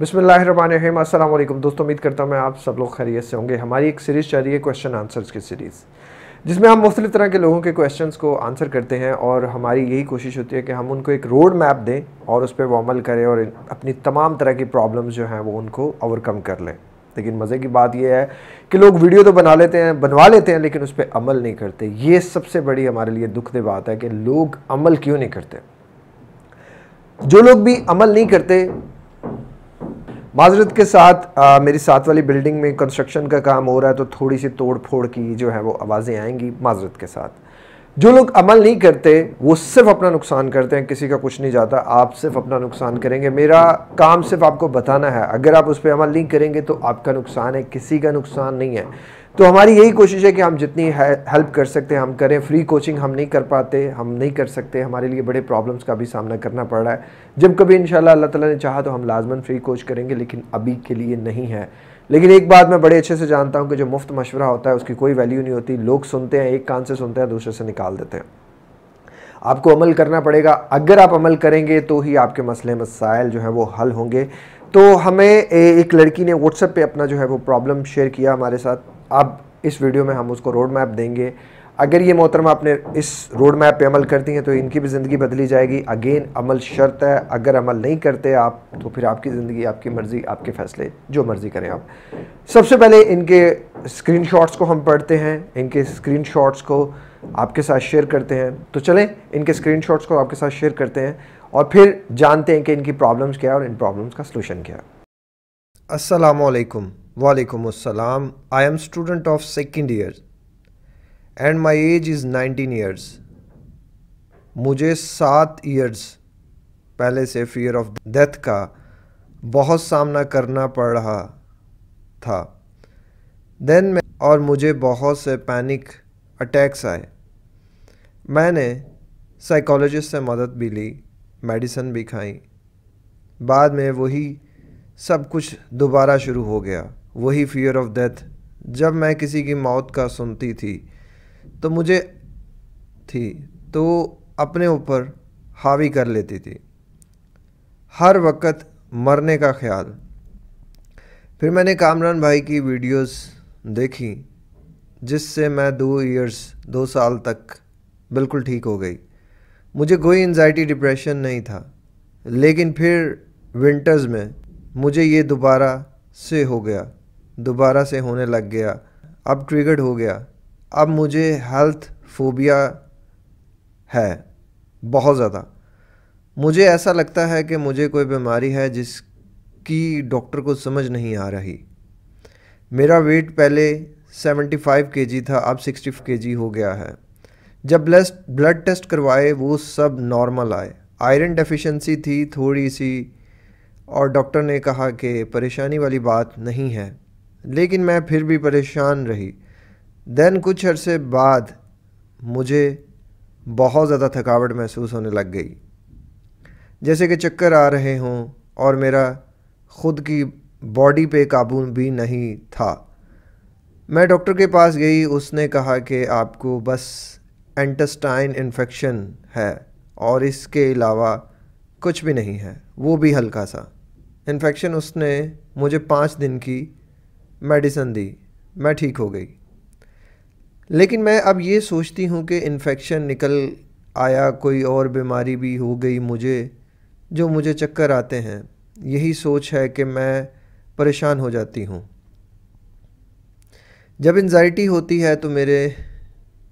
बिसमीम अल्लाम दोस्तों उम्मीद करता हूँ मैं आप सब लोग खैरियत से होंगे हमारी एक सीरीज़ चल रही है क्वेश्चन आंसर्स की सीरीज़ जिसमें हम मुख्तलिफ़ तरह के लोगों के क्वेश्चंस को आंसर करते हैं और हमारी यही कोशिश होती है कि हम उनको एक रोड मैप दें और उस पर वो अमल करें और अपनी तमाम तरह की प्रॉब्लम्स जो हैं वो उनको ओवरकम कर लें लेकिन मज़े की बात यह है कि लोग वीडियो तो बना लेते हैं बनवा लेते हैं लेकिन उस पर अमल नहीं करते ये सबसे बड़ी हमारे लिए दुख बात है कि लोग अमल क्यों नहीं करते जो लोग भी अमल नहीं करते माजरत के साथ आ, मेरी साथ वाली बिल्डिंग में कंस्ट्रक्शन का काम हो रहा है तो थोड़ी सी तोड़ फोड़ की जो है वो आवाज़ें आएंगी माजरत के साथ जो लोग अमल नहीं करते वो सिर्फ अपना नुकसान करते हैं किसी का कुछ नहीं जाता आप सिर्फ अपना नुकसान करेंगे मेरा काम सिर्फ आपको बताना है अगर आप उस पर अमल नहीं करेंगे तो आपका नुकसान है किसी का नुकसान नहीं है तो हमारी यही कोशिश है कि हम जितनी हेल्प कर सकते हैं हम करें फ्री कोचिंग हम नहीं कर पाते हम नहीं कर सकते हमारे लिए बड़े प्रॉब्लम्स का भी सामना करना पड़ रहा है जब कभी इन अल्लाह ताला ने चाहा तो हम लाजमन फ्री कोच करेंगे लेकिन अभी के लिए नहीं है लेकिन एक बात मैं बड़े अच्छे से जानता हूँ कि जो मुफ्त मशवरा होता है उसकी कोई वैल्यू नहीं होती लोग सुनते हैं एक कान से सुनते हैं दूसरे से निकाल देते हैं आपको अमल करना पड़ेगा अगर आप अमल करेंगे तो ही आपके मसले मसाइल जो हैं वो हल होंगे तो हमें एक लड़की ने व्हाट्सएप पे अपना जो है वो प्रॉब्लम शेयर किया हमारे साथ अब इस वीडियो में हम उसको रोड मैप देंगे अगर ये मोहतरमा आपने इस रोड मैप पे अमल करती हैं तो इनकी भी ज़िंदगी बदली जाएगी अगेन अमल शर्त है अगर अमल नहीं करते आप तो फिर आपकी ज़िंदगी आपकी मर्ज़ी आपके फ़ैसले जो मर्ज़ी करें आप सबसे पहले इनके स्क्रीनशॉट्स को हम पढ़ते हैं इनके स्क्रीनशॉट्स को आपके साथ शेयर करते हैं तो चलें इनके शॉट्स को आपके साथ शेयर करते हैं और फिर जानते हैं कि इनकी प्रॉब्लम्स क्या है और इन प्रॉब्लम्स का सलूशन क्या है असलकम वालेकुम अस्सलाम I am student of second year and my age is nineteen years मुझे सात ईयर्स पहले से फियर ऑफ डेथ का बहुत सामना करना पड़ रहा था देन मैं और मुझे बहुत से पैनिक अटैक्स आए मैंने साइकोलॉजिस्ट से मदद भी ली मेडिसन भी खाई बाद में वही सब कुछ दोबारा शुरू हो गया वही फियर ऑफ डेथ जब मैं किसी की मौत का सुनती थी तो मुझे थी तो अपने ऊपर हावी कर लेती थी हर वक्त मरने का ख्याल फिर मैंने कामरान भाई की वीडियोस देखी जिससे मैं दो ईयर्स दो साल तक बिल्कुल ठीक हो गई मुझे कोई एनजाइटी डिप्रेशन नहीं था लेकिन फिर विंटर्स में मुझे ये दोबारा से हो गया दोबारा से होने लग गया अब ट्रिगर्ड हो गया अब मुझे हेल्थ फोबिया है बहुत ज़्यादा मुझे ऐसा लगता है कि मुझे कोई बीमारी है जिसकी डॉक्टर को समझ नहीं आ रही मेरा वेट पहले 75 केजी था अब 60 केजी हो गया है जब ब्लड टेस्ट करवाए वो सब नॉर्मल आए आयरन डेफिशिएंसी थी थोड़ी सी और डॉक्टर ने कहा कि परेशानी वाली बात नहीं है लेकिन मैं फिर भी परेशान रही दैन कुछ अरसे बाद मुझे बहुत ज़्यादा थकावट महसूस होने लग गई जैसे कि चक्कर आ रहे हों और मेरा ख़ुद की बॉडी पे काबू भी नहीं था मैं डॉक्टर के पास गई उसने कहा कि आपको बस एंटस्टाइन इन्फेक्शन है और इसके अलावा कुछ भी नहीं है वो भी हल्का सा इन्फेक्शन उसने मुझे पाँच दिन की मेडिसन दी मैं ठीक हो गई लेकिन मैं अब ये सोचती हूँ कि इन्फेक्शन निकल आया कोई और बीमारी भी हो गई मुझे जो मुझे चक्कर आते हैं यही सोच है कि मैं परेशान हो जाती हूँ जब इन्ज़ाइटी होती है तो मेरे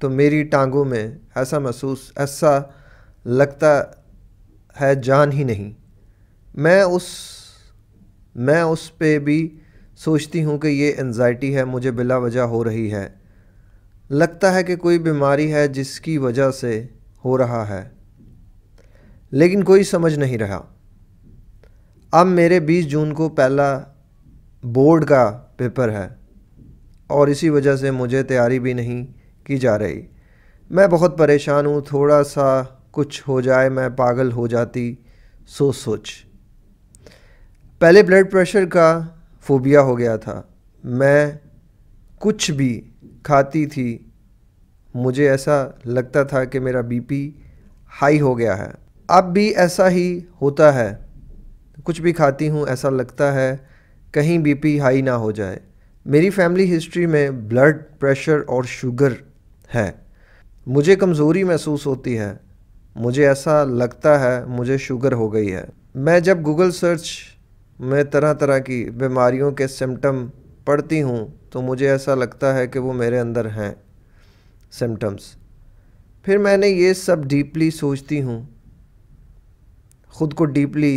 तो मेरी टांगों में ऐसा महसूस ऐसा लगता है जान ही नहीं मैं उस मैं उस पर भी सोचती हूँ कि ये एनजाइटी है मुझे बिला वजह हो रही है लगता है कि कोई बीमारी है जिसकी वजह से हो रहा है लेकिन कोई समझ नहीं रहा अब मेरे 20 जून को पहला बोर्ड का पेपर है और इसी वजह से मुझे तैयारी भी नहीं की जा रही मैं बहुत परेशान हूँ थोड़ा सा कुछ हो जाए मैं पागल हो जाती सोच सोच पहले ब्लड प्रेशर का फोबिया हो गया था मैं कुछ भी खाती थी मुझे ऐसा लगता था कि मेरा बीपी हाई हो गया है अब भी ऐसा ही होता है कुछ भी खाती हूँ ऐसा लगता है कहीं बीपी हाई ना हो जाए मेरी फैमिली हिस्ट्री में ब्लड प्रेशर और शुगर है मुझे कमज़ोरी महसूस होती है मुझे ऐसा लगता है मुझे शुगर हो गई है मैं जब गूगल सर्च मैं तरह तरह की बीमारियों के सिम्टम पढ़ती हूँ तो मुझे ऐसा लगता है कि वो मेरे अंदर हैं सिम्टम्स फिर मैंने ये सब डीपली सोचती हूँ ख़ुद को डीपली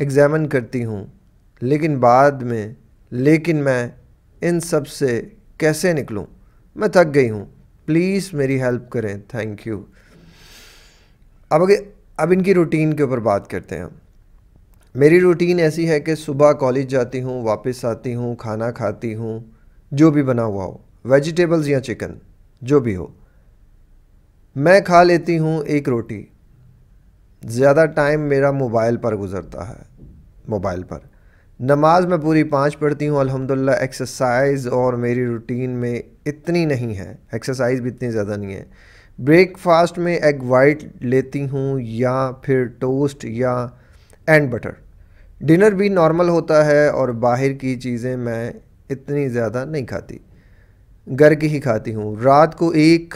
एग्ज़ामिन करती हूँ लेकिन बाद में लेकिन मैं इन सब से कैसे निकलूँ मैं थक गई हूँ प्लीज़ मेरी हेल्प करें थैंक यू अब अगर अब इनकी रूटीन के ऊपर बात करते हैं हम मेरी रूटीन ऐसी है कि सुबह कॉलेज जाती हूँ वापस आती हूँ खाना खाती हूँ जो भी बना हुआ हो वेजिटेबल्स या चिकन जो भी हो मैं खा लेती हूँ एक रोटी ज़्यादा टाइम मेरा मोबाइल पर गुजरता है मोबाइल पर नमाज मैं पूरी पाँच पढ़ती हूँ अल्हम्दुलिल्लाह एक्सरसाइज और मेरी रूटीन में इतनी नहीं है एक्सरसाइज भी इतनी ज़्यादा नहीं है ब्रेकफास्ट में एग वाइट लेती हूँ या फिर टोस्ट या एंड बटर डिनर भी नॉर्मल होता है और बाहर की चीज़ें मैं इतनी ज़्यादा नहीं खाती घर की ही खाती हूँ रात को एक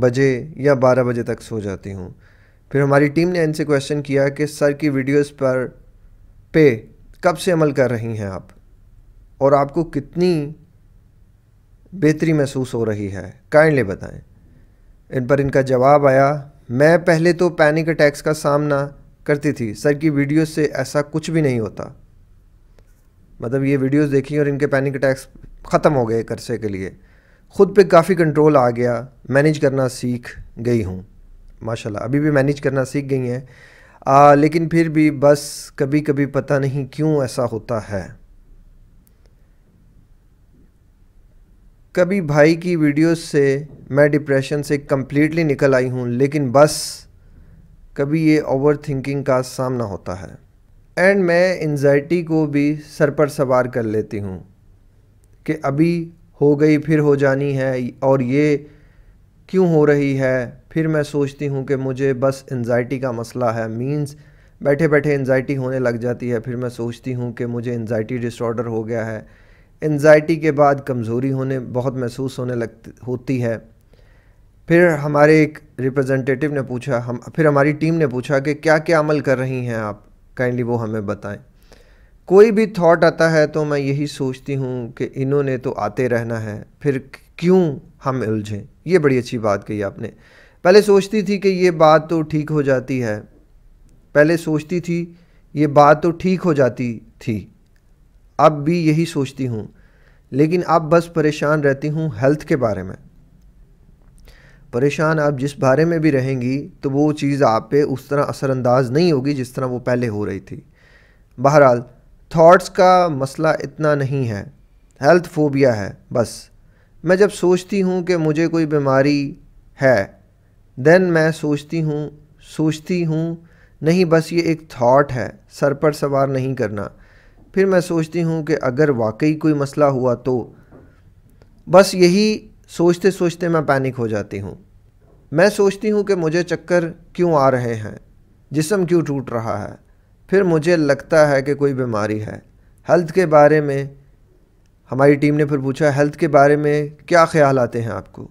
बजे या बारह बजे तक सो जाती हूँ फिर हमारी टीम ने इनसे क्वेश्चन किया कि सर की वीडियोस पर पे कब से अमल कर रही हैं आप और आपको कितनी बेहतरी महसूस हो रही है काइंडली बताएं इन पर इनका जवाब आया मैं पहले तो पैनिक अटैक्स का सामना करती थी सर की वीडियो से ऐसा कुछ भी नहीं होता मतलब ये वीडियोस देखी और इनके पैनिक अटैक्स ख़त्म हो गए कर्से के लिए ख़ुद पे काफ़ी कंट्रोल आ गया मैनेज करना सीख गई हूँ माशाल्लाह अभी भी मैनेज करना सीख गई हैं लेकिन फिर भी बस कभी कभी पता नहीं क्यों ऐसा होता है कभी भाई की वीडियोस से मैं डिप्रेशन से कम्प्लीटली निकल आई हूँ लेकिन बस कभी ये ओवर थिंकिंग का सामना होता है एंड मैं एनजाइटी को भी सर पर सवार कर लेती हूँ कि अभी हो गई फिर हो जानी है और ये क्यों हो रही है फिर मैं सोचती हूँ कि मुझे बस एनजाइटी का मसला है मींस बैठे बैठे एनजाइटी होने लग जाती है फिर मैं सोचती हूँ कि मुझे एनजाइटी डिसऑर्डर हो गया है एनजाइटी के बाद कमज़ोरी होने बहुत महसूस होने लग होती है फिर हमारे एक रिप्रेजेंटेटिव ने पूछा हम फिर हमारी टीम ने पूछा कि क्या क्या अमल कर रही हैं आप काइंडली वो हमें बताएं कोई भी थॉट आता है तो मैं यही सोचती हूँ कि इन्होंने तो आते रहना है फिर क्यों हम उलझें ये बड़ी अच्छी बात कही आपने पहले सोचती थी कि ये बात तो ठीक हो जाती है पहले सोचती थी ये बात तो ठीक हो जाती थी अब भी यही सोचती हूँ लेकिन अब बस परेशान रहती हूँ हेल्थ के बारे में परेशान आप जिस बारे में भी रहेंगी तो वो चीज़ आप पे उस तरह असरानंदाज नहीं होगी जिस तरह वो पहले हो रही थी बहरहाल थॉट्स का मसला इतना नहीं है हेल्थ फोबिया है बस मैं जब सोचती हूँ कि मुझे कोई बीमारी है देन मैं सोचती हूँ सोचती हूँ नहीं बस ये एक थॉट है सर पर सवार नहीं करना फिर मैं सोचती हूँ कि अगर वाकई कोई मसला हुआ तो बस यही सोचते सोचते मैं पैनिक हो जाती हूँ मैं सोचती हूँ कि मुझे चक्कर क्यों आ रहे हैं जिसम क्यों टूट रहा है फिर मुझे लगता है कि कोई बीमारी है हेल्थ के बारे में हमारी टीम ने फिर पूछा हेल्थ के बारे में क्या ख्याल आते हैं आपको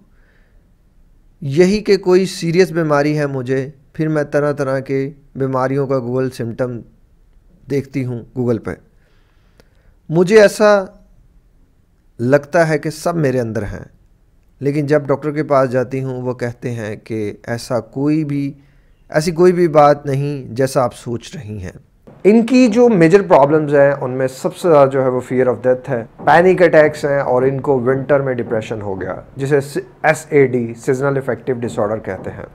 यही कि कोई सीरियस बीमारी है मुझे फिर मैं तरह तरह के बीमारियों का गूगल सिम्टम देखती हूँ गूगल पर मुझे ऐसा लगता है कि सब मेरे अंदर हैं लेकिन जब डॉक्टर के पास जाती हूँ वो कहते हैं कि ऐसा कोई भी ऐसी कोई भी बात नहीं जैसा आप सोच रही हैं इनकी जो मेजर प्रॉब्लम्स हैं उनमें सबसे ज़्यादा जो है वो फियर ऑफ डेथ है पैनिक अटैक्स हैं और इनको विंटर में डिप्रेशन हो गया जिसे S A D seasonal affective disorder कहते हैं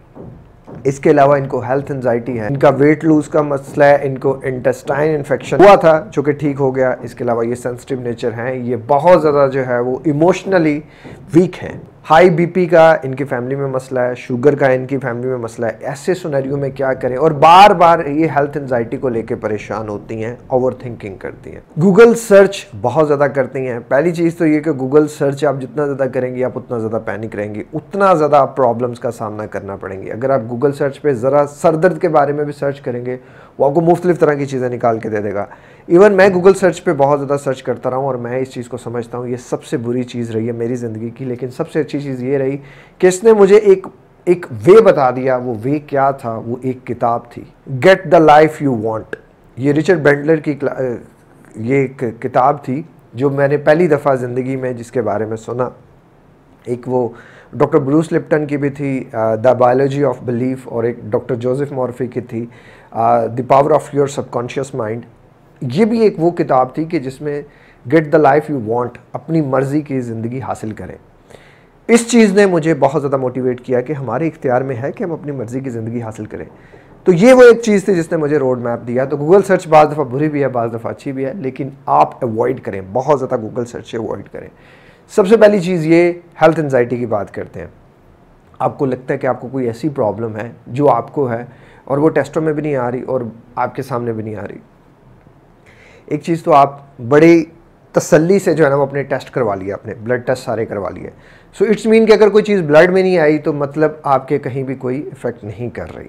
इसके अलावा इनको हेल्थ एनजाइटी है इनका वेट लूज का मसला है इनको इंटेस्टाइन इन्फेक्शन हुआ था जो कि ठीक हो गया इसके अलावा ये सेंसिटिव नेचर हैं ये बहुत ज़्यादा जो है वो इमोशनली वीक हैं हाई बीपी का इनकी फैमिली में मसला है शुगर का इनकी फैमिली में मसला है ऐसे सुनहरियों में क्या करें और बार बार ये हेल्थ एनजाइटी को लेकर परेशान होती हैं ओवर थिंकिंग करती हैं गूगल सर्च बहुत ज़्यादा करती हैं पहली चीज़ तो ये कि गूगल सर्च आप जितना ज़्यादा करेंगी आप उतना ज़्यादा पैनिक रहेंगी उतना ज़्यादा आप प्रॉब्लम्स का सामना करना पड़ेंगे अगर आप गूगल सर्च पर ज़रा सरदर्द के बारे में भी सर्च करेंगे वो आपको मुख्तलिफ तरह की चीज़ें निकाल के दे देगा इवन मैं गूगल सर्च पर बहुत ज़्यादा सर्च करता रहा हूँ और मैं इस चीज़ को समझता हूँ ये सबसे बुरी चीज़ रही है मेरी ज़िंदगी की लेकिन सबसे अच्छी चीज़ ये रही कि इसने मुझे एक एक वे बता दिया वो वे क्या था वो एक किताब थी get the life you want ये रिचर्ड बेंडलर की ये एक किताब थी जो मैंने पहली दफ़ा ज़िंदगी में जिसके बारे में सुना एक वो डॉक्टर ब्रूस लिप्टन की भी थी द बायोलॉजी ऑफ बिलीफ और एक डॉक्टर जोसेफ मॉर्फी की थी the power of your subconscious mind ये भी एक वो किताब थी कि जिसमें get the life you want अपनी मर्ज़ी की ज़िंदगी हासिल करें इस चीज़ ने मुझे बहुत ज़्यादा मोटिवेट किया कि हमारे इख्तियार में है कि हम अपनी मर्ज़ी की ज़िंदगी हासिल करें तो ये वो एक चीज़ थी जिसने मुझे रोड मैप दिया तो गूगल सर्च बाज़ दफ़ा बुरी भी है बाज़ दफ़ा अच्छी भी है लेकिन आप अवॉइड करें बहुत ज़्यादा गूगल सर्च से अवॉइड करें सबसे पहली चीज़ ये हेल्थ एनजाइटी की बात करते हैं आपको लगता है कि आपको कोई ऐसी प्रॉब्लम है जो आपको है और वो टेस्टों में भी नहीं आ रही और आपके सामने भी नहीं आ रही एक चीज़ तो आप बड़ी तसल्ली से जो है ना वो अपने टेस्ट करवा लिए अपने ब्लड टेस्ट सारे करवा लिए सो इट्स मीन कि अगर कोई चीज़ ब्लड में नहीं आई तो मतलब आपके कहीं भी कोई इफ़ेक्ट नहीं कर रही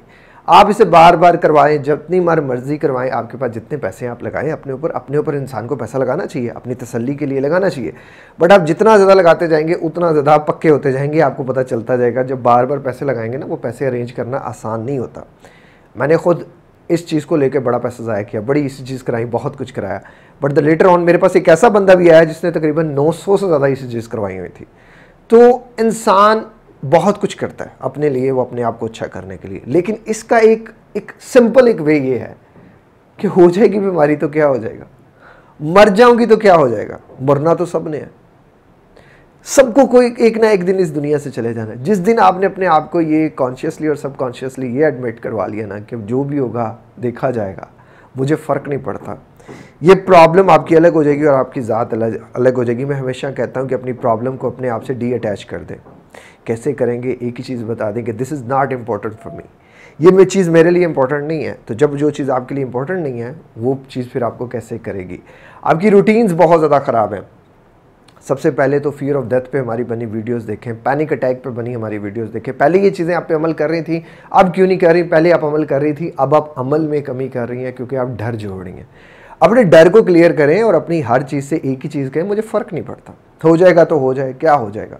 आप इसे बार बार करवाएं जितनी बार मर्ज़ी करवाएं आपके पास जितने पैसे आप लगाएं अपने ऊपर अपने ऊपर इंसान को पैसा लगाना चाहिए अपनी तसल्ली के लिए लगाना चाहिए बट आप जितना ज़्यादा लगाते जाएंगे उतना ज़्यादा आप पक्के होते जाएंगे आपको पता चलता जाएगा जब बार बार पैसे लगाएंगे ना वो पैसे अरेंज करना आसान नहीं होता मैंने खुद इस चीज़ को लेकर बड़ा पैसा ज़ाया किया बड़ी इसी चीज़ कराई बहुत कुछ कराया बट द लेटर ऑन मेरे पास एक ऐसा बंदा भी आया जिसने तकरीबन नौ से ज़्यादा इसी चीज़ करवाई हुई थी तो इंसान बहुत कुछ करता है अपने लिए वो अपने आप को अच्छा करने के लिए लेकिन इसका एक एक सिंपल एक वे ये है कि हो जाएगी बीमारी तो क्या हो जाएगा मर जाऊंगी तो क्या हो जाएगा मरना तो सबने है सबको कोई एक ना एक दिन इस दुनिया से चले जाना जिस दिन आपने अपने आप को ये कॉन्शियसली और सबकॉन्शियसली ये एडमिट करवा लिया ना कि जो भी होगा देखा जाएगा मुझे फ़र्क नहीं पड़ता ये प्रॉब्लम आपकी अलग हो जाएगी और आपकी ज़ात अलग हो जाएगी मैं हमेशा कहता हूँ कि अपनी प्रॉब्लम को अपने आप से डी अटैच कर दें कैसे करेंगे एक ही चीज़ बता दें कि this is not important for me ये मैं चीज़ मेरे लिए इंपॉर्टेंट नहीं है तो जब जो चीज़ आपके लिए इंपॉर्टेंट नहीं है वो चीज़ फिर आपको कैसे करेगी आपकी रूटीन्स बहुत ज़्यादा ख़राब हैं सबसे पहले तो फियर ऑफ डेथ पे हमारी बनी वीडियोस देखें पैनिक अटैक पे बनी हमारी वीडियोस देखें पहले ये चीज़ें आप पे अमल कर रही थी अब क्यों नहीं कर रही पहले आप अमल कर रही थी अब आप अमल में कमी कर रही हैं क्योंकि आप डर जोड़ रही हैं अपने डर को क्लियर करें और अपनी हर चीज़ से एक ही चीज़ कहें मुझे फ़र्क नहीं पड़ता हो जाएगा तो हो जाए क्या हो जाएगा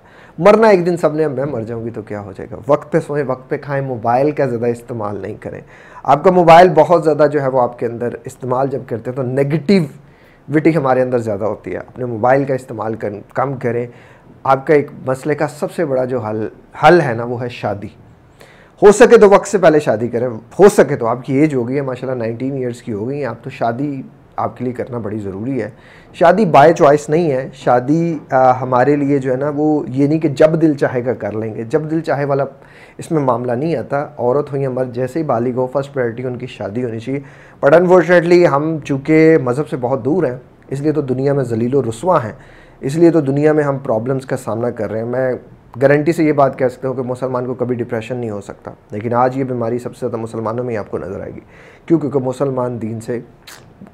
मरना एक दिन सबने मैं मर जाऊंगी तो क्या हो जाएगा वक्त पे सोएं वक्त पे खाएं मोबाइल का ज़्यादा इस्तेमाल नहीं करें आपका मोबाइल बहुत ज़्यादा जो है वो आपके अंदर इस्तेमाल जब करते हैं तो नेगेटिविटी हमारे अंदर ज़्यादा होती है अपने मोबाइल का इस्तेमाल कर, कम करें आपका एक मसले का सबसे बड़ा जो हल हल है ना वो है शादी हो सके तो वक्त से पहले शादी करें हो सके तो आपकी एज हो गई है माशाल्लाह 19 इयर्स की हो गई है आप तो शादी आपके लिए करना बड़ी ज़रूरी है शादी बाय चॉइस नहीं है शादी आ, हमारे लिए जो है ना वो ये नहीं कि जब दिल चाहेगा कर लेंगे जब दिल चाहे वाला इसमें मामला नहीं आता औरत हो या मर्द जैसे ही बालिग हो फर्स्ट प्रायोरिटी उनकी शादी होनी चाहिए बट अनफॉर्चुनेटली हम चूँकि मज़हब से बहुत दूर हैं इसलिए तो दुनिया में जलीलो रसवा हैं इसलिए तो दुनिया में हम प्रॉब्लम्स का सामना कर रहे हैं मैं गारंटी से ये बात कह सकता हूँ कि मुसलमान को कभी डिप्रेशन नहीं हो सकता लेकिन आज ये बीमारी सबसे ज़्यादा मुसलमानों में ही आपको नज़र आएगी क्यों क्योंकि मुसलमान दीन से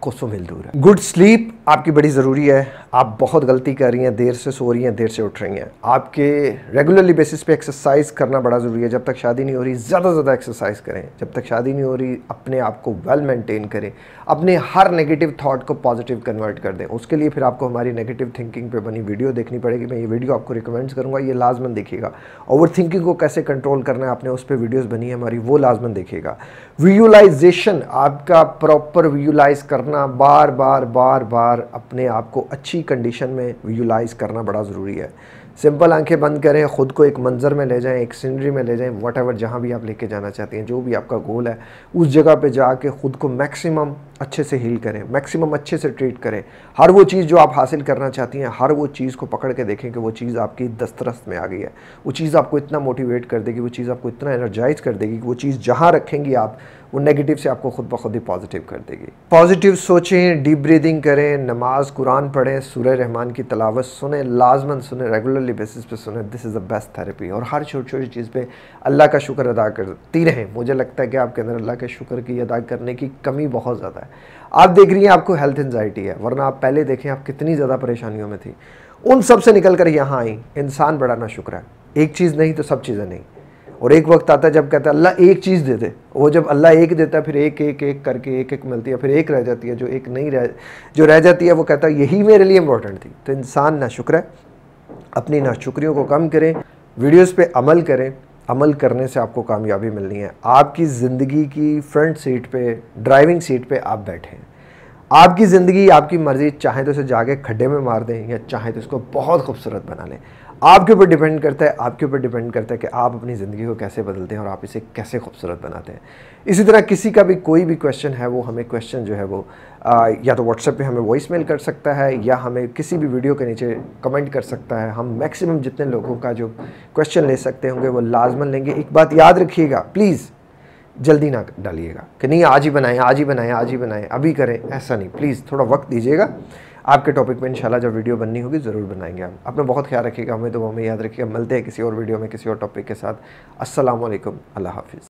कोसों मिल दूर है गुड स्लीप आपकी बड़ी ज़रूरी है आप बहुत गलती कर रही हैं देर से सो रही हैं देर से उठ रही हैं आपके रेगुलरली बेसिस पे एक्सरसाइज करना बड़ा ज़रूरी है जब तक शादी नहीं हो रही ज़्यादा से ज़्यादा एक्सरसाइज करें जब तक शादी नहीं हो रही अपने आप को वेल मेंटेन करें अपने हर नेगेटिव थाट को पॉजिटिव कन्वर्ट कर दें उसके लिए फिर आपको हमारी नेगेटिव थिंकिंग पर बनी वीडियो देखनी पड़ेगी मैं ये वीडियो आपको रिकमेंड्स करूँगा ये लाजमन देखिएगा ओवर थिंकिंग को कैसे कंट्रोल करना है आपने उस पर वीडियोज़ बनी है हमारी वो लाजमन देखिएगा व्यूलाइजेशन आपका प्रॉपर व्यूलाइज कर करना बार बार बार बार अपने आप को अच्छी कंडीशन में यूलाइज करना बड़ा ज़रूरी है सिंपल आंखें बंद करें ख़ुद को एक मंज़र में ले जाएं एक सीनरी में ले जाएं वट एवर जहाँ भी आप लेके जाना चाहते हैं जो भी आपका गोल है उस जगह पे जाके ख़ुद को मैक्सिमम अच्छे से हील करें मैक्सिमम अच्छे से ट्रीट करें हर वो चीज़ जो आप हासिल करना चाहती हैं हर वो चीज़ को पकड़ के देखें कि वो चीज़ आपकी दस्तरस्त में आ गई है वो चीज़ आपको इतना मोटिवेट कर देगी वो चीज़ आपको इतना एनर्जाइज कर देगी कि वो चीज़ जहाँ रखेंगी आप वो नेगेटिव से आपको खुद ब खुद ही पॉजिटिव कर देगी पॉजिटिव सोचें डीप ब्रीदिंग करें नमाज कुरान पढ़ें सूर्य रहमान की तलावत सुने लाजमन सुने रेगुलरली बेसिस पे सुने this is the best therapy और हर छोटी छोटी चीज़ पे अल्लाह का शुक्र अदा करती रहें मुझे लगता है कि आपके अंदर अल्लाह के शुक्र की अदा करने की कमी बहुत ज़्यादा है आप देख रही हैं आपको हेल्थ एनजाइटी है वरना आप पहले देखें आप कितनी ज़्यादा परेशानियों में थी उन सब से निकल कर यहाँ आई इंसान बड़ा ना शुक्र है एक चीज़ नहीं तो सब चीज़ें नहीं और एक वक्त आता है जब कहता है अल्लाह एक चीज़ दे दे वो जब अल्लाह एक देता है फिर एक एक एक करके एक एक मिलती है फिर एक रह जाती है जो एक नहीं रह जो रह जाती है वो कहता है यही मेरे लिए इम्पोर्टेंट थी तो इंसान ना शुक्र है अपनी ना शुक्रियों को कम करें वीडियोज़ पर अमल करें अमल करने से आपको कामयाबी मिलनी है आपकी ज़िंदगी की फ्रंट सीट पर ड्राइविंग सीट पर आप बैठे हैं आपकी ज़िंदगी आपकी मर्ज़ी चाहे तो उसे जाके खड्डे में मार दें या चाहे तो उसको बहुत खूबसूरत बना लें आपके ऊपर डिपेंड करता है आपके ऊपर डिपेंड करता है कि आप अपनी ज़िंदगी को कैसे बदलते हैं और आप इसे कैसे खूबसूरत बनाते हैं इसी तरह किसी का भी कोई भी क्वेश्चन है वो हमें क्वेश्चन जो है वो आ, या तो व्हाट्सएप पे हमें वॉइस मेल कर सकता है या हमें किसी भी वीडियो के नीचे कमेंट कर सकता है हम मैक्सिमम जितने लोगों का जो क्वेश्चन ले सकते होंगे वो लाजमन लेंगे एक बात याद रखिएगा प्लीज़ जल्दी ना डालिएगा कि नहीं आज ही बनाएं आज ही बनाएं आज ही बनाएं अभी करें ऐसा नहीं प्लीज़ थोड़ा वक्त दीजिएगा आपके टॉपिक पे इंशाल्लाह जब वीडियो बननी होगी ज़रूर बनाएंगे आप अपना बहुत ख्याल रखिएगा हमें तो हमें याद रखिएगा मिलते हैं किसी और वीडियो में किसी और टॉपिक के साथ असलम अल्लाह हाफिज़